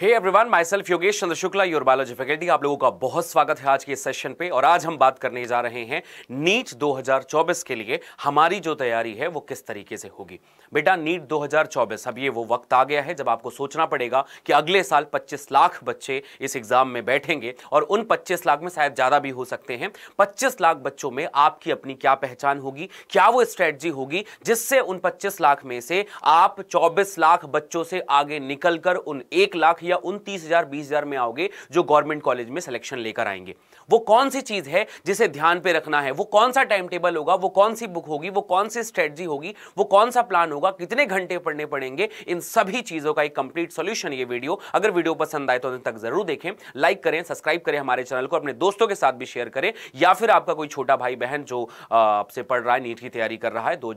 Hey everyone myself Yogesh Chandra Shukla your biology faculty आप लोगों का बहुत स्वागत है आज के सेशन पे और आज हम बात करने जा रहे हैं नीट 2024 के लिए हमारी जो तैयारी है वो किस तरीके से होगी बेटा नीट 2024 अब ये वो वक्त आ गया है जब आपको सोचना पड़ेगा कि अगले साल 25 लाख बच्चे इस एग्जाम में बैठेंगे और उन 25 लाख में शायद ज़्यादा भी हो सकते हैं 25 लाख बच्चों में आपकी अपनी क्या पहचान होगी क्या वो स्ट्रेटजी होगी जिससे उन पच्चीस लाख में से आप चौबीस लाख बच्चों से आगे निकलकर उन एक लाख या उन तीस हजार बीस हजार में आओगे जो गवर्नमेंट कॉलेज में सिलेक्शन लेकर आएंगे वो कौन सी चीज है जिसे ध्यान पे रखना है वो कौन सा टाइम टेबल होगा वो कौन सी बुक होगी वो कौन सी स्ट्रेटजी होगी वो कौन सा प्लान होगा कितने घंटे पढ़ने पड़ेंगे इन सभी चीजों का एक कंप्लीट सोल्यूशन ये वीडियो अगर वीडियो पसंद आए तो अंत तक जरूर देखें लाइक करें सब्सक्राइब करें हमारे चैनल को अपने दोस्तों के साथ भी शेयर करें या फिर आपका कोई छोटा भाई बहन जो आपसे पढ़ रहा है नीट की तैयारी कर रहा है दो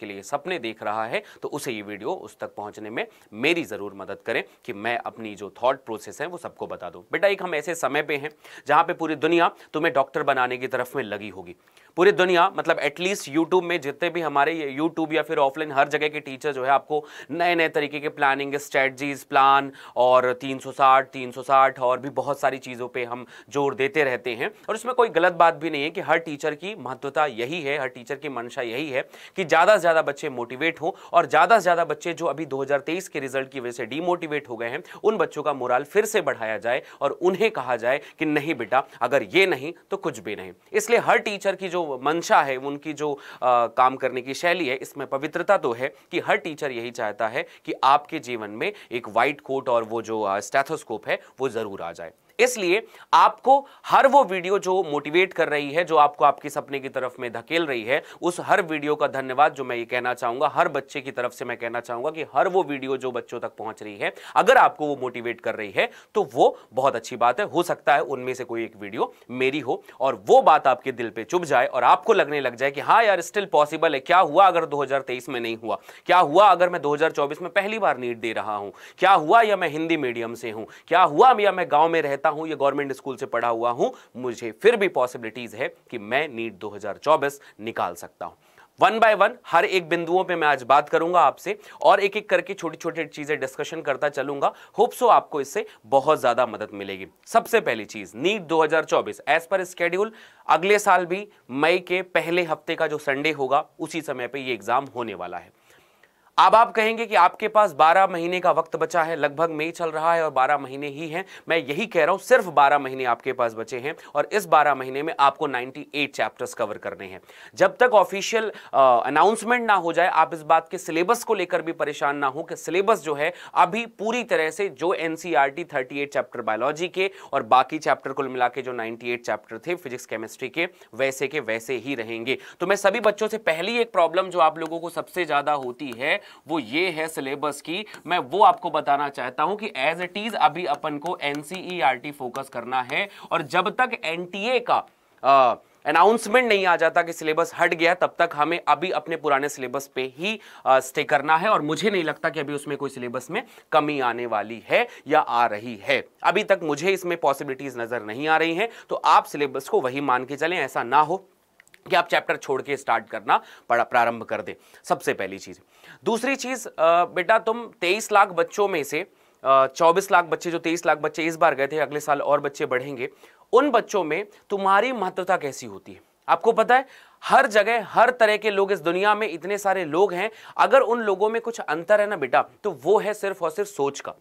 के लिए सपने देख रहा है तो उसे ये वीडियो उस तक पहुंचने में मेरी जरूर मदद करें कि मैं अपनी अपनी जो थॉट प्रोसेस है वो सबको बता दो बेटा एक हम ऐसे समय पे हैं जहाँ पे पूरी दुनिया तुम्हें डॉक्टर बनाने की तरफ में लगी होगी पूरी दुनिया मतलब एटलीस्ट यूट्यूब में जितने भी हमारे ये यूट्यूब या फिर ऑफलाइन हर जगह के टीचर जो है आपको नए नए तरीके के प्लानिंग स्ट्रेटजीज प्लान और 360 360 और भी बहुत सारी चीज़ों पे हम जोर देते रहते हैं और इसमें कोई गलत बात भी नहीं है कि हर टीचर की महत्वता यही है हर टीचर की मंशा यही है कि ज़्यादा से ज़्यादा बच्चे मोटिवेट हों और ज़्यादा से ज़्यादा बच्चे जो अभी दो के रिजल्ट की वजह से डीमोटिवेट हो गए हैं उन बच्चों का मोराल फिर से बढ़ाया जाए और उन्हें कहा जाए कि नहीं बेटा अगर ये नहीं तो कुछ भी नहीं इसलिए हर टीचर की जो मंशा है उनकी जो आ, काम करने की शैली है इसमें पवित्रता तो है कि हर टीचर यही चाहता है कि आपके जीवन में एक वाइट कोट और वो जो स्टेथोस्कोप है वो ज़रूर आ जाए इसलिए आपको हर वो वीडियो जो मोटिवेट कर रही है जो आपको आपके सपने की तरफ में धकेल रही है उस हर वीडियो का धन्यवाद जो मैं ये कहना चाहूंगा हर बच्चे की तरफ से मैं कहना चाहूंगा कि हर वो वीडियो जो बच्चों तक पहुंच रही है अगर आपको वो मोटिवेट कर रही है तो वो बहुत अच्छी बात है हो सकता है उनमें से कोई एक वीडियो मेरी हो और वो बात आपके दिल पर चुभ जाए और आपको लगने लग जाए कि हाँ यार स्टिल पॉसिबल है क्या हुआ अगर दो में नहीं हुआ क्या हुआ अगर मैं दो में पहली बार नीट दे रहा हूं क्या हुआ या मैं हिंदी मीडियम से हूं क्या हुआ या मैं गांव में रहता करता हूं या गवर्नमेंट स्कूल से पढ़ा हुआ हूं मुझे फिर भी पॉसिबिलिटीज है कि मैं नीट 2024 निकाल सकता हूं वन बाय वन हर एक बिंदुओं पे मैं आज बात करूंगा आपसे और एक एक करके छोटी छोटी चीज़ें डिस्कशन करता चलूंगा होप्सो आपको इससे बहुत ज़्यादा मदद मिलेगी सबसे पहली चीज़ नीट 2024 हजार चौबीस एज पर स्केड्यूल अगले साल भी मई के पहले हफ्ते का जो संडे होगा उसी समय पे ये एग्ज़ाम होने वाला है अब आप कहेंगे कि आपके पास 12 महीने का वक्त बचा है लगभग मई चल रहा है और 12 महीने ही हैं मैं यही कह रहा हूं सिर्फ 12 महीने आपके पास बचे हैं और इस 12 महीने में आपको 98 चैप्टर्स कवर करने हैं जब तक ऑफिशियल अनाउंसमेंट ना हो जाए आप इस बात के सिलेबस को लेकर भी परेशान ना हो कि सिलेबस जो है अभी पूरी तरह से जो एन सी चैप्टर बायोलॉजी के और बाकी चैप्टर कुल मिला के जो नाइन्टी चैप्टर थे फिजिक्स केमिस्ट्री के वैसे के वैसे ही रहेंगे तो मैं सभी बच्चों से पहली एक प्रॉब्लम जो आप लोगों को सबसे ज़्यादा होती है वो ये है सिलेबस की मैं वो आपको बताना चाहता हूं कि एज इट इज अभी अपन को एनसीईआरटी फोकस e करना है और जब तक एनटीए का आ, अनाउंसमेंट नहीं आ जाता कि सिलेबस हट गया तब तक हमें अभी अपने पुराने सिलेबस पे ही स्टे करना है और मुझे नहीं लगता कि अभी उसमें कोई सिलेबस में कमी आने वाली है या आ रही है अभी तक मुझे इसमें पॉसिबिलिटीज नज़र नहीं आ रही हैं तो आप सिलेबस को वही मान के चलें ऐसा ना हो कि आप चैप्टर छोड़ के स्टार्ट करना पड़ा प्रारंभ कर दे सबसे पहली चीज़ दूसरी चीज़ बेटा तुम तेईस लाख बच्चों में से चौबीस लाख बच्चे जो तेईस लाख बच्चे इस बार गए थे अगले साल और बच्चे बढ़ेंगे उन बच्चों में तुम्हारी महत्वता कैसी होती है आपको पता है हर जगह हर तरह के लोग इस दुनिया में इतने सारे लोग हैं अगर उन लोगों में कुछ अंतर है ना बेटा तो वो है सिर्फ और सिर्फ सोच का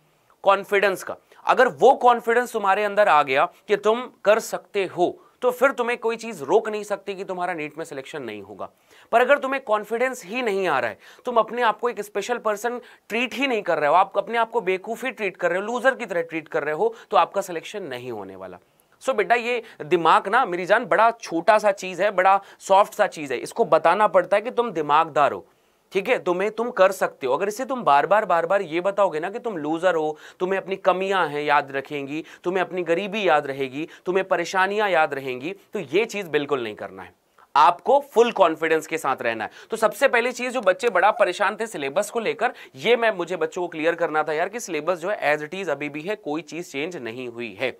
कॉन्फिडेंस का अगर वो कॉन्फिडेंस तुम्हारे अंदर आ गया कि तुम कर सकते हो तो फिर तुम्हें कोई चीज़ रोक नहीं सकती कि तुम्हारा नीट में सिलेक्शन नहीं होगा पर अगर तुम्हें कॉन्फिडेंस ही नहीं आ रहा है तुम अपने आप को एक स्पेशल पर्सन ट्रीट ही नहीं कर रहे हो आप अपने आप को बेकूफी ट्रीट कर रहे हो लूज़र की तरह ट्रीट कर रहे हो तो आपका सिलेक्शन नहीं होने वाला सो so, बेटा ये दिमाग ना मेरी जान बड़ा छोटा सा चीज़ है बड़ा सॉफ्ट सा चीज़ है इसको बताना पड़ता है कि तुम दिमागदार हो ठीक है तुम्हें तुम कर सकते हो अगर इसे तुम बार बार बार बार ये बताओगे ना कि तुम लूज़र हो तुम्हें अपनी कमियां हैं याद रखेंगी तुम्हें अपनी गरीबी याद रहेगी तुम्हें परेशानियां याद रहेंगी तो ये चीज़ बिल्कुल नहीं करना है आपको फुल कॉन्फिडेंस के साथ रहना है तो सबसे पहली चीज जो बच्चे बड़ा परेशान थे सिलेबस को लेकर ये मैं मुझे बच्चों को क्लियर करना था यार कि सिलेबस जो है एज इट इज अभी भी है कोई चीज चेंज नहीं हुई है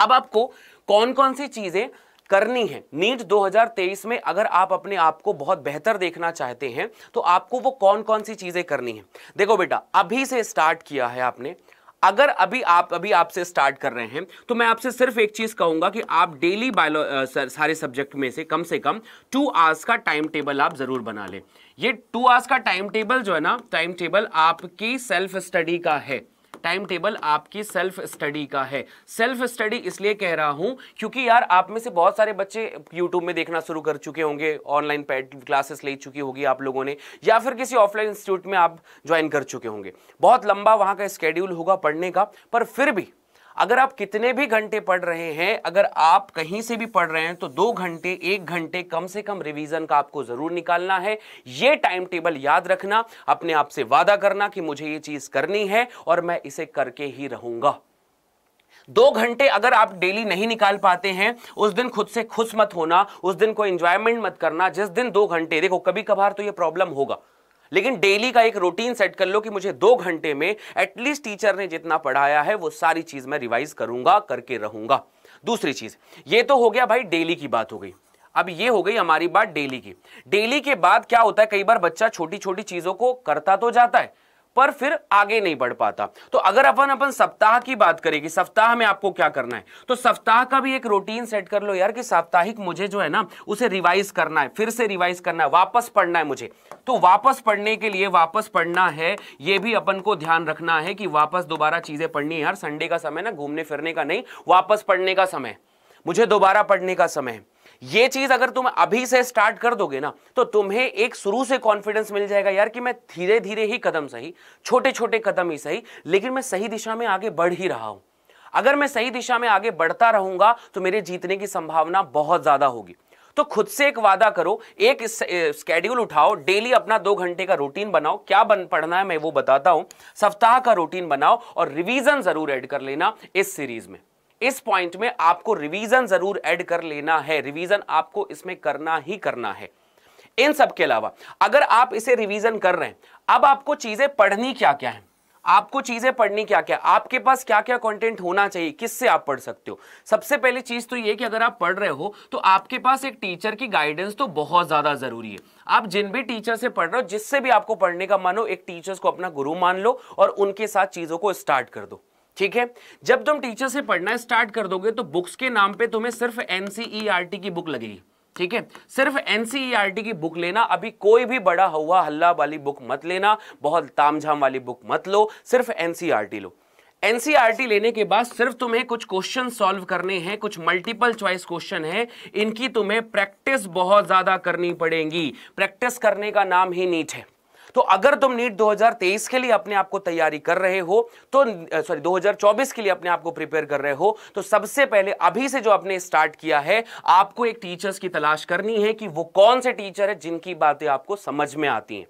अब आपको कौन कौन सी चीजें करनी है नीट 2023 में अगर आप अपने आप को बहुत बेहतर देखना चाहते हैं तो आपको वो कौन कौन सी चीज़ें करनी है देखो बेटा अभी से स्टार्ट किया है आपने अगर अभी आप अभी आपसे स्टार्ट कर रहे हैं तो मैं आपसे सिर्फ एक चीज़ कहूंगा कि आप डेली बायो सारे सब्जेक्ट में से कम से कम टू आवर्स का टाइम टेबल आप ज़रूर बना लें ये टू आवर्स का टाइम टेबल जो है ना टाइम टेबल आपकी सेल्फ स्टडी का है टाइम टेबल आपकी सेल्फ स्टडी का है सेल्फ स्टडी इसलिए कह रहा हूं क्योंकि यार आप में से बहुत सारे बच्चे यूट्यूब में देखना शुरू कर चुके होंगे ऑनलाइन पैड क्लासेस ले चुकी होगी आप लोगों ने या फिर किसी ऑफलाइन इंस्टीट्यूट में आप ज्वाइन कर चुके होंगे बहुत लंबा वहां का स्केड्यूल होगा पढ़ने का पर फिर भी अगर आप कितने भी घंटे पढ़ रहे हैं अगर आप कहीं से भी पढ़ रहे हैं तो दो घंटे एक घंटे कम से कम रिवीजन का आपको जरूर निकालना है ये टाइम टेबल याद रखना अपने आप से वादा करना कि मुझे ये चीज करनी है और मैं इसे करके ही रहूंगा दो घंटे अगर आप डेली नहीं निकाल पाते हैं उस दिन खुद से खुश मत होना उस दिन को एंजॉयमेंट मत करना जिस दिन दो घंटे देखो कभी कभार तो यह प्रॉब्लम होगा लेकिन डेली का एक रूटीन सेट कर लो कि मुझे दो घंटे में एटलीस्ट टीचर ने जितना पढ़ाया है वो सारी चीज मैं रिवाइज करूंगा करके रहूंगा दूसरी चीज ये तो हो गया भाई डेली की बात हो गई अब ये हो गई हमारी बात डेली की डेली के बाद क्या होता है कई बार बच्चा छोटी छोटी चीजों को करता तो जाता है पर फिर आगे नहीं बढ़ पाता तो अगर अपन अपन सप्ताह की बात करें कि सप्ताह में आपको क्या करना है तो सप्ताह का भी एक रूटीन सेट कर लो यार कि साप्ताहिक मुझे जो है ना उसे रिवाइज करना है फिर से रिवाइज करना है वापस पढ़ना है मुझे तो वापस पढ़ने के लिए वापस पढ़ना है यह भी अपन को ध्यान रखना है कि वापस दोबारा चीजें पढ़नी है यार संडे का समय ना घूमने फिरने का नहीं वापस पढ़ने का समय मुझे दोबारा पढ़ने का समय ये चीज अगर तुम अभी से स्टार्ट कर दोगे ना तो तुम्हें एक शुरू से कॉन्फिडेंस मिल जाएगा यार कि मैं धीरे धीरे ही कदम सही छोटे छोटे कदम ही सही लेकिन मैं सही दिशा में आगे बढ़ ही रहा हूं अगर मैं सही दिशा में आगे बढ़ता रहूंगा तो मेरे जीतने की संभावना बहुत ज्यादा होगी तो खुद से एक वादा करो एक स्केड्यूल उठाओ डेली अपना दो घंटे का रूटीन बनाओ क्या बन पढ़ना है मैं वो बताता हूं सप्ताह का रूटीन बनाओ और रिवीजन जरूर ऐड कर लेना इस सीरीज में इस पॉइंट में आपको रिवीजन जरूर ऐड कर लेना है रिवीजन आपको इसमें करना ही करना है इन सब के अलावा अगर आप इसे रिवीजन कर रहे हैं अब आपको चीजें पढ़नी क्या क्या है आपको चीजें पढ़नी क्या क्या आपके पास क्या क्या कंटेंट होना चाहिए किससे आप पढ़ सकते हो सबसे पहली चीज तो ये कि अगर आप पढ़ रहे हो तो आपके पास एक टीचर की गाइडेंस तो बहुत ज्यादा जरूरी है आप जिन भी टीचर से पढ़ रहे हो जिससे भी आपको पढ़ने का मन हो एक टीचर्स को अपना गुरु मान लो और उनके साथ चीजों को स्टार्ट कर दो ठीक है जब तुम टीचर से पढ़ना स्टार्ट कर दोगे तो बुक्स के नाम पे तुम्हें सिर्फ एनसीईआरटी e की बुक लगेगी ठीक है सिर्फ एनसीईआरटी e की बुक लेना अभी कोई भी बड़ा हुआ हल्ला वाली बुक मत लेना बहुत तामझाम वाली बुक मत लो सिर्फ एनसीईआरटी e लो एनसीईआरटी लेने के बाद सिर्फ तुम्हें कुछ क्वेश्चन सॉल्व करने हैं कुछ मल्टीपल चॉइस क्वेश्चन है इनकी तुम्हें प्रैक्टिस बहुत ज़्यादा करनी पड़ेगी प्रैक्टिस करने का नाम ही नीट है तो अगर तुम नीट 2023 के लिए अपने आप को तैयारी कर रहे हो तो सॉरी 2024 के लिए अपने आप को प्रिपेयर कर रहे हो तो सबसे पहले अभी से जो आपने स्टार्ट किया है आपको एक टीचर्स की तलाश करनी है कि वो कौन से टीचर है जिनकी बातें आपको समझ में आती हैं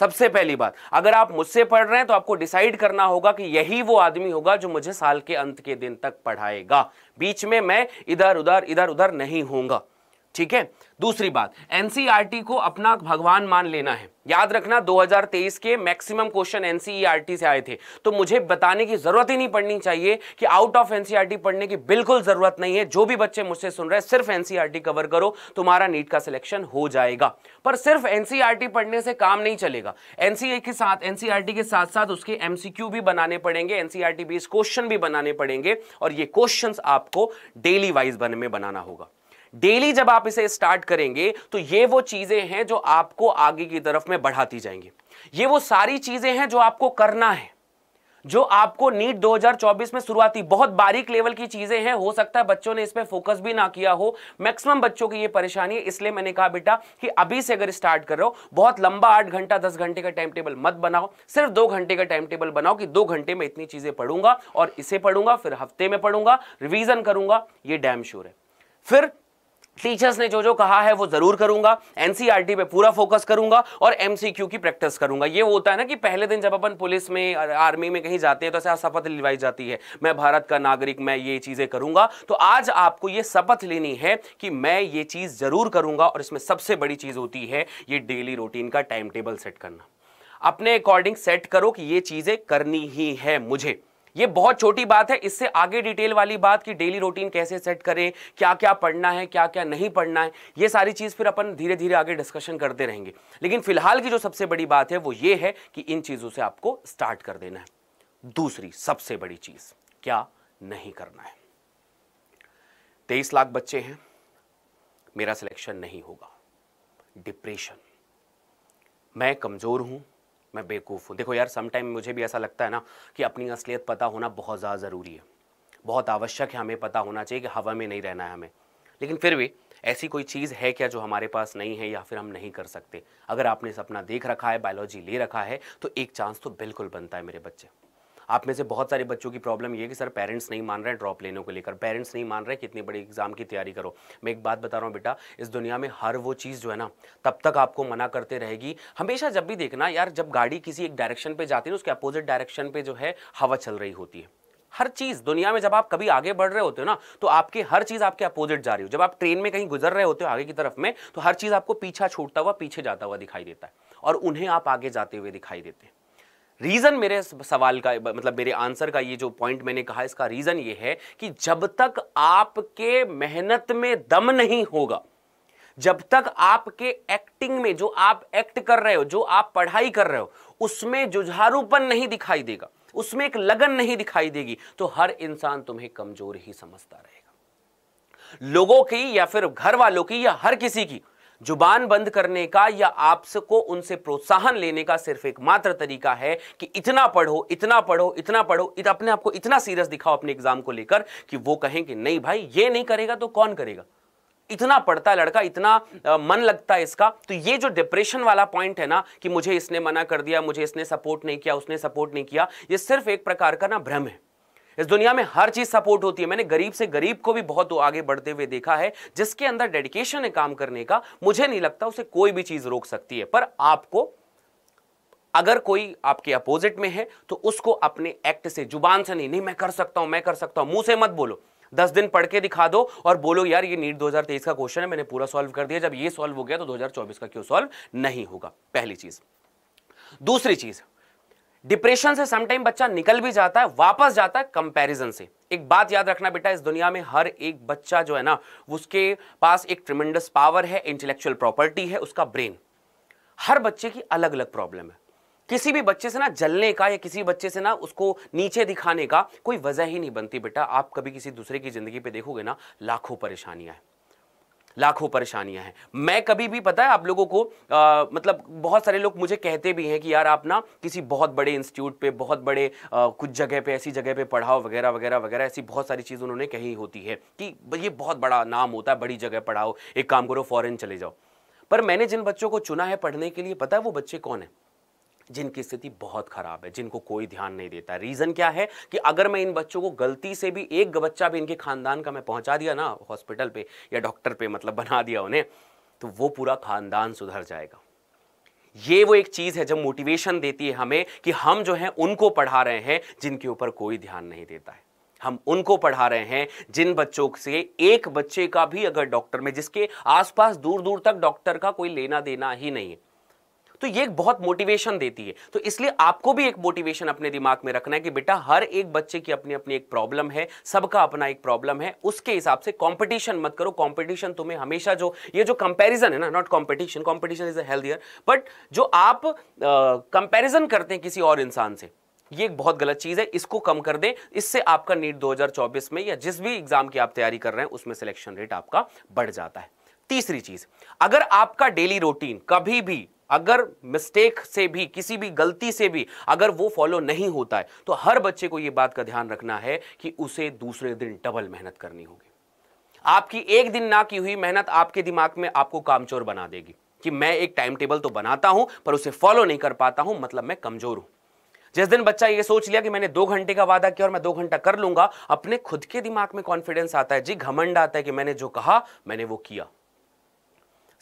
सबसे पहली बात अगर आप मुझसे पढ़ रहे हैं तो आपको डिसाइड करना होगा कि यही वो आदमी होगा जो मुझे साल के अंत के दिन तक पढ़ाएगा बीच में मैं इधर उधर इधर उधर नहीं होऊंगा ठीक है दूसरी बात एनसीईआरटी e को अपना भगवान मान लेना है याद रखना 2023 के मैक्सिमम क्वेश्चन एनसीईआरटी e से आए थे तो मुझे बताने की जरूरत ही नहीं पड़नी चाहिए कि आउट ऑफ एनसीईआरटी पढ़ने की बिल्कुल जरूरत नहीं है जो भी बच्चे मुझसे सुन रहे हैं सिर्फ एनसीईआरटी कवर e करो तुम्हारा नीट का सिलेक्शन हो जाएगा पर सिर्फ एनसीईआरटी पढ़ने से काम नहीं चलेगा एनसीए के साथ एनसीईआरटी के साथ साथ उसके एमसीक्यू भी बनाने पड़ेंगे एनसीईआरटी बेस्ड क्वेश्चन भी बनाने पड़ेंगे और ये क्वेश्चन आपको डेली वाइज बन में बनाना होगा डेली जब आप इसे स्टार्ट करेंगे तो ये वो चीज़ें हैं जो आपको आगे की तरफ में बढ़ाती जाएंगी ये वो सारी चीज़ें हैं जो आपको करना है जो आपको नीट 2024 में शुरुआती बहुत बारीक लेवल की चीज़ें हैं हो सकता है बच्चों ने इस पर फोकस भी ना किया हो मैक्सिमम बच्चों की ये परेशानी है इसलिए मैंने कहा बेटा कि अभी से अगर स्टार्ट कर रहे हो बहुत लंबा आठ घंटा दस घंटे का टाइम टेबल मत बनाओ सिर्फ दो घंटे का टाइम टेबल बनाओ कि दो घंटे में इतनी चीज़ें पढ़ूंगा और इसे पढ़ूंगा फिर हफ्ते में पढ़ूंगा रिविज़न करूंगा ये डैम श्योर है फिर टीचर्स ने जो जो कहा है वो जरूर करूंगा एनसीईआरटी e पे पूरा फोकस करूंगा और एमसीक्यू की प्रैक्टिस करूंगा ये होता है ना कि पहले दिन जब अपन पुलिस में आर्मी में कहीं जाते हैं तो ऐसे शपथ लिवाई जाती है मैं भारत का नागरिक मैं ये चीजें करूंगा तो आज आपको ये शपथ लेनी है कि मैं ये चीज जरूर करूंगा और इसमें सबसे बड़ी चीज होती है ये डेली रूटीन का टाइम टेबल सेट करना अपने अकॉर्डिंग सेट करो कि ये चीजें करनी ही है मुझे ये बहुत छोटी बात है इससे आगे डिटेल वाली बात कि डेली रूटीन कैसे सेट करें क्या क्या पढ़ना है क्या क्या नहीं पढ़ना है ये सारी चीज़ फिर अपन धीरे धीरे आगे डिस्कशन करते रहेंगे लेकिन फिलहाल की जो सबसे बड़ी बात है वो ये है कि इन चीज़ों से आपको स्टार्ट कर देना है दूसरी सबसे बड़ी चीज़ क्या नहीं करना है तेईस लाख बच्चे हैं मेरा सिलेक्शन नहीं होगा डिप्रेशन मैं कमज़ोर हूँ मैं बेवकूफ़ हूँ देखो यार समटाइम मुझे भी ऐसा लगता है ना कि अपनी असलियत पता होना बहुत ज़्यादा ज़रूरी है बहुत आवश्यक है हमें पता होना चाहिए कि हवा में नहीं रहना है हमें लेकिन फिर भी ऐसी कोई चीज़ है क्या जो हमारे पास नहीं है या फिर हम नहीं कर सकते अगर आपने सपना देख रखा है बायोलॉजी ले रखा है तो एक चांस तो बिल्कुल बनता है मेरे बच्चे आप में से बहुत सारे बच्चों की प्रॉब्लम ये है कि सर पेरेंट्स नहीं मान रहे हैं ड्रॉप लेने को लेकर पेरेंट्स नहीं मान रहे कितनी बड़ी एग्जाम की तैयारी करो मैं एक बात बता रहा हूँ बेटा इस दुनिया में हर वो चीज़ जो है ना तब तक आपको मना करते रहेगी हमेशा जब भी देखना यार जब गाड़ी किसी एक डायरेक्शन पर जाती है ना उसके अपोजिट डायरेक्शन पर जो है हवा चल रही होती है हर चीज़ दुनिया में जब आप कभी आगे बढ़ रहे होते हो ना तो आपके हर चीज़ आपके अपोजिट जा रही हो जब आप ट्रेन में कहीं गुजर रहे होते हो आगे की तरफ में तो हर चीज़ आपको पीछा छूटता हुआ पीछे जाता हुआ दिखाई देता है और उन्हें आप आगे जाते हुए दिखाई देते हैं रीज़न मेरे सवाल का मतलब मेरे आंसर का ये जो पॉइंट मैंने कहा इसका रीज़न ये है कि जब तक आपके मेहनत में दम नहीं होगा जब तक आपके एक्टिंग में जो आप एक्ट कर रहे हो जो आप पढ़ाई कर रहे हो उसमें जुझारूपन नहीं दिखाई देगा उसमें एक लगन नहीं दिखाई देगी तो हर इंसान तुम्हें कमजोर ही समझता रहेगा लोगों की या फिर घर वालों की या हर किसी की जुबान बंद करने का या आपको उनसे प्रोत्साहन लेने का सिर्फ एकमात्र तरीका है कि इतना पढ़ो इतना पढ़ो इतना पढ़ो इत, अपने आपको इतना सीरियस दिखाओ अपने एग्जाम को लेकर कि वो कहें कि नहीं भाई ये नहीं करेगा तो कौन करेगा इतना पढ़ता है लड़का इतना आ, मन लगता है इसका तो ये जो डिप्रेशन वाला पॉइंट है ना कि मुझे इसने मना कर दिया मुझे इसने सपोर्ट नहीं किया उसने सपोर्ट नहीं किया ये सिर्फ एक प्रकार का ना भ्रम है इस दुनिया में हर चीज सपोर्ट होती है मैंने गरीब से गरीब को भी बहुत आगे बढ़ते हुए देखा है जिसके अंदर डेडिकेशन है काम करने का मुझे नहीं लगता उसे कोई भी चीज रोक सकती है पर आपको अगर कोई आपके अपोजिट में है तो उसको अपने एक्ट से जुबान से नहीं नहीं मैं कर सकता हूं मैं कर सकता हूं मुंह से मत बोलो दस दिन पढ़ के दिखा दो और बोलो यार ये नीट 2023 का क्वेश्चन है मैंने पूरा सॉल्व कर दिया जब ये सॉल्व हो गया तो 2024 का क्यों सॉल्व नहीं होगा पहली चीज दूसरी चीज डिप्रेशन से समटाइम बच्चा निकल भी जाता है वापस जाता है कंपैरिजन से एक बात याद रखना बेटा इस दुनिया में हर एक बच्चा जो है ना उसके पास एक ट्रिमेंडस पावर है इंटेलेक्चुअल प्रॉपर्टी है उसका ब्रेन हर बच्चे की अलग अलग प्रॉब्लम है किसी भी बच्चे से ना जलने का या किसी बच्चे से ना उसको नीचे दिखाने का कोई वजह ही नहीं बनती बेटा आप कभी किसी दूसरे की ज़िंदगी पे देखोगे ना लाखों परेशानियां हैं लाखों परेशानियां हैं मैं कभी भी पता है आप लोगों को आ, मतलब बहुत सारे लोग मुझे कहते भी हैं कि यार आप ना किसी बहुत बड़े इंस्टीट्यूट पे बहुत बड़े आ, कुछ जगह पे ऐसी जगह पे पढ़ाओ वगैरह वगैरह वगैरह ऐसी बहुत सारी चीज़ उन्होंने कही होती है कि ये बहुत बड़ा नाम होता है बड़ी जगह पढ़ाओ एक काम करो फॉरन चले जाओ पर मैंने जिन बच्चों को चुना है पढ़ने के लिए पता है वो बच्चे कौन है जिनकी स्थिति बहुत ख़राब है जिनको कोई ध्यान नहीं देता रीज़न क्या है कि अगर मैं इन बच्चों को गलती से भी एक बच्चा भी इनके खानदान का मैं पहुंचा दिया ना हॉस्पिटल पे या डॉक्टर पे मतलब बना दिया उन्हें तो वो पूरा खानदान सुधर जाएगा ये वो एक चीज़ है जब मोटिवेशन देती है हमें कि हम जो है उनको पढ़ा रहे हैं जिनके ऊपर कोई ध्यान नहीं देता है हम उनको पढ़ा रहे हैं जिन बच्चों से एक बच्चे का भी अगर डॉक्टर में जिसके आसपास दूर दूर तक डॉक्टर का कोई लेना देना ही नहीं है तो ये एक बहुत मोटिवेशन देती है तो इसलिए आपको भी एक मोटिवेशन अपने दिमाग में रखना है कि बेटा हर एक बच्चे की अपनी अपनी एक प्रॉब्लम है सबका अपना एक प्रॉब्लम है उसके हिसाब से कॉम्पिटिशन मत करो कॉम्पिटिशन तुम्हें हमेशा जो ये जो कंपेरिजन है ना not competition competition is a but जो आप कंपेरिजन करते हैं किसी और इंसान से ये एक बहुत गलत चीज़ है इसको कम कर दें इससे आपका नीट 2024 में या जिस भी एग्ज़ाम की आप तैयारी कर रहे हैं उसमें सिलेक्शन रेट आपका बढ़ जाता है तीसरी चीज़ अगर आपका डेली रूटीन कभी भी अगर मिस्टेक से भी किसी भी गलती से भी अगर वो फॉलो नहीं होता है तो हर बच्चे को ये बात का ध्यान रखना है कि उसे दूसरे दिन डबल मेहनत करनी होगी आपकी एक दिन ना की हुई मेहनत आपके दिमाग में आपको कामचोर बना देगी कि मैं एक टाइम टेबल तो बनाता हूं पर उसे फॉलो नहीं कर पाता हूं मतलब मैं कमजोर हूं जिस दिन बच्चा ये सोच लिया कि मैंने दो घंटे का वादा किया और मैं दो घंटा कर लूंगा अपने खुद के दिमाग में कॉन्फिडेंस आता है जी घमंड आता है कि मैंने जो कहा मैंने वो किया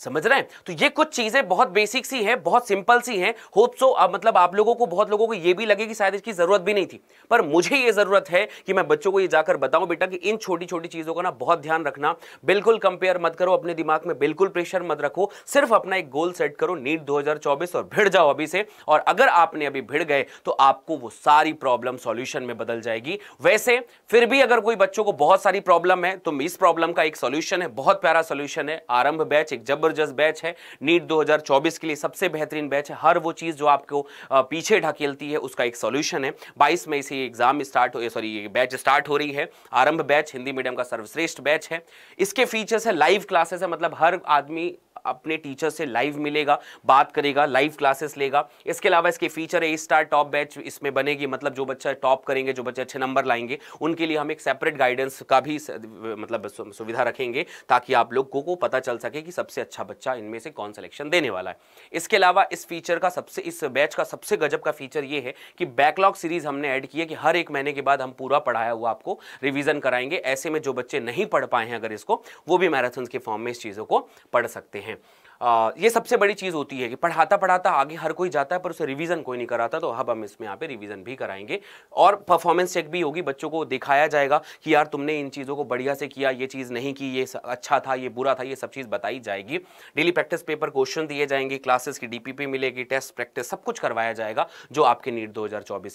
समझ रहे हैं तो ये कुछ चीज़ें बहुत बेसिक सी हैं बहुत सिंपल सी हैं होप सो अब मतलब आप लोगों को बहुत लोगों को ये भी लगे कि शायद इसकी ज़रूरत भी नहीं थी पर मुझे ये ज़रूरत है कि मैं बच्चों को ये जाकर बताऊं बेटा कि इन छोटी छोटी चीज़ों का ना बहुत ध्यान रखना बिल्कुल कंपेयर मत करो अपने दिमाग में बिल्कुल प्रेशर मत रखो सिर्फ अपना एक गोल सेट करो नीट दो और भिड़ जाओ अभी से और अगर आपने अभी भिड़ गए तो आपको वो सारी प्रॉब्लम सोल्यूशन में बदल जाएगी वैसे फिर भी अगर कोई बच्चों को बहुत सारी प्रॉब्लम है तो इस प्रॉब्लम का एक सोल्यूशन है बहुत प्यारा सोल्यूशन है आरंभ बैच एक जबर जबरदस्त बैच है नीट 2024 के लिए सबसे बेहतरीन बैच है हर वो चीज़ जो आपको पीछे ढकेलती है उसका एक सोल्यूशन है बाईस मई से एग्जाम स्टार्ट हो सॉरी बैच स्टार्ट हो रही है आरंभ बैच हिंदी मीडियम का सर्वश्रेष्ठ बैच है इसके फीचर्स है लाइव क्लासेस है मतलब हर आदमी अपने टीचर से लाइव मिलेगा बात करेगा लाइव क्लासेस लेगा इसके अलावा इसके फीचर है स्टार टॉप बैच इसमें बनेगी मतलब जो बच्चा टॉप करेंगे जो बच्चे अच्छे नंबर लाएंगे उनके लिए हम एक सेपरेट गाइडेंस का भी मतलब सुविधा रखेंगे ताकि आप लोगों को पता चल सके कि सबसे अच्छा बच्चा इनमें से कौन सिलेक्शन देने वाला है इसके अलावा इस फीचर का सबसे इस बैच का सबसे गजब का फीचर ये है कि बैकलॉग सीरीज हमने ऐड की है कि हर एक महीने के बाद हम पूरा पढ़ाया हुआ आपको रिविजन कराएंगे ऐसे में जो बच्चे नहीं पढ़ पाए हैं अगर इसको वो भी मैराथन के फॉर्म में इस चीज़ों को पढ़ सकते हैं 해. ये सबसे बड़ी चीज़ होती है कि पढ़ाता पढ़ाता आगे हर कोई जाता है पर उसे रिवीजन कोई नहीं कराता तो अब हम इसमें यहाँ पे रिवीजन भी कराएंगे और परफॉर्मेंस चेक भी होगी बच्चों को दिखाया जाएगा कि यार तुमने इन चीज़ों को बढ़िया से किया ये चीज़ नहीं की ये अच्छा था ये बुरा था ये सब चीज़ बताई जाएगी डेली प्रैक्टिस पेपर क्वेश्चन दिए जाएंगे क्लासेस की डी मिलेगी टेस्ट प्रैक्टिस सब कुछ करवाया जाएगा जो आपके नीट दो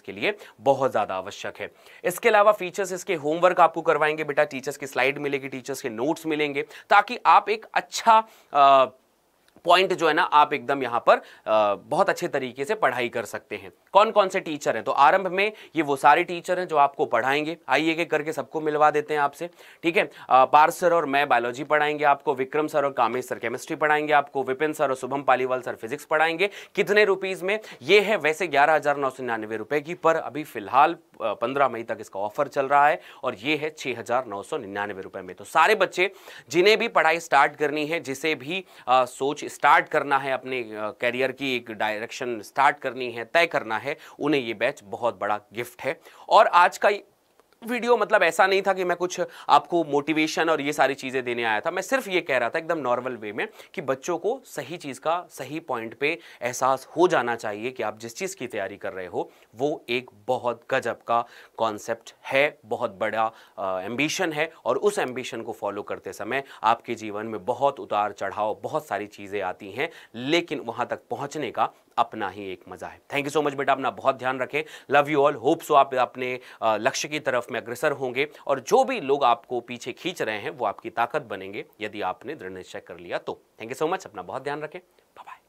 के लिए बहुत ज़्यादा आवश्यक है इसके अलावा फीचर्स इसके होमवर्क आपको करवाएंगे बेटा टीचर्स की स्लाइड मिलेगी टीचर्स के नोट्स मिलेंगे ताकि आप एक अच्छा आ, पॉइंट जो है ना आप एकदम यहां पर बहुत अच्छे तरीके से पढ़ाई कर सकते हैं कौन कौन से टीचर हैं तो आरंभ में ये वो सारे टीचर हैं जो आपको पढ़ाएंगे आइए के करके सबको मिलवा देते हैं आपसे ठीक है पार सर और मैं बायोलॉजी पढ़ाएंगे आपको विक्रम सर और कामेश सर केमिस्ट्री पढ़ाएंगे आपको विपिन सर और शुभम पालीवाल सर फिजिक्स पढ़ाएंगे कितने रुपीज़ में ये है वैसे ग्यारह रुपए की पर अभी फिलहाल पंद्रह मई तक इसका ऑफर चल रहा है और ये है छः हज़ार नौ सौ निन्यानवे रुपये में तो सारे बच्चे जिन्हें भी पढ़ाई स्टार्ट करनी है जिसे भी आ, सोच स्टार्ट करना है अपने करियर की एक डायरेक्शन स्टार्ट करनी है तय करना है उन्हें ये बैच बहुत बड़ा गिफ्ट है और आज का वीडियो मतलब ऐसा नहीं था कि मैं कुछ आपको मोटिवेशन और ये सारी चीज़ें देने आया था मैं सिर्फ ये कह रहा था एकदम नॉर्मल वे में कि बच्चों को सही चीज़ का सही पॉइंट पे एहसास हो जाना चाहिए कि आप जिस चीज़ की तैयारी कर रहे हो वो एक बहुत गजब का कॉन्सेप्ट है बहुत बड़ा एम्बिशन है और उस एम्बिशन को फॉलो करते समय आपके जीवन में बहुत उतार चढ़ाव बहुत सारी चीज़ें आती हैं लेकिन वहाँ तक पहुँचने का अपना ही एक मज़ा है थैंक यू सो मच बेटा अपना बहुत ध्यान रखें love you all hope so आप अपने लक्ष्य की तरफ में अग्रसर होंगे और जो भी लोग आपको पीछे खींच रहे हैं वो आपकी ताकत बनेंगे यदि आपने दृढ़ निश्चय कर लिया तो थैंक यू सो मच अपना बहुत ध्यान रखें बाय